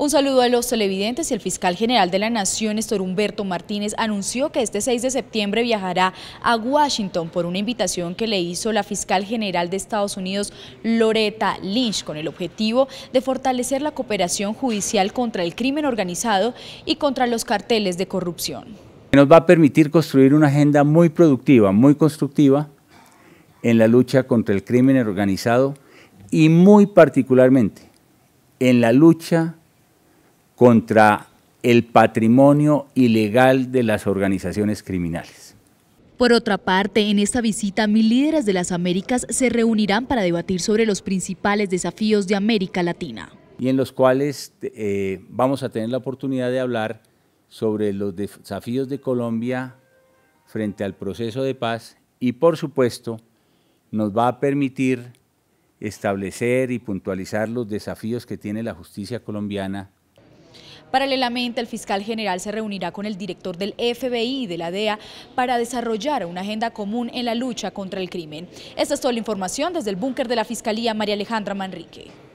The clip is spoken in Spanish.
Un saludo a los televidentes y el fiscal general de la Nación, Estor Humberto Martínez, anunció que este 6 de septiembre viajará a Washington por una invitación que le hizo la fiscal general de Estados Unidos, Loretta Lynch, con el objetivo de fortalecer la cooperación judicial contra el crimen organizado y contra los carteles de corrupción nos va a permitir construir una agenda muy productiva, muy constructiva en la lucha contra el crimen organizado y muy particularmente en la lucha contra el patrimonio ilegal de las organizaciones criminales. Por otra parte, en esta visita, mil líderes de las Américas se reunirán para debatir sobre los principales desafíos de América Latina. Y en los cuales eh, vamos a tener la oportunidad de hablar sobre los desafíos de Colombia frente al proceso de paz y, por supuesto, nos va a permitir establecer y puntualizar los desafíos que tiene la justicia colombiana Paralelamente, el fiscal general se reunirá con el director del FBI y de la DEA para desarrollar una agenda común en la lucha contra el crimen. Esta es toda la información desde el búnker de la Fiscalía María Alejandra Manrique.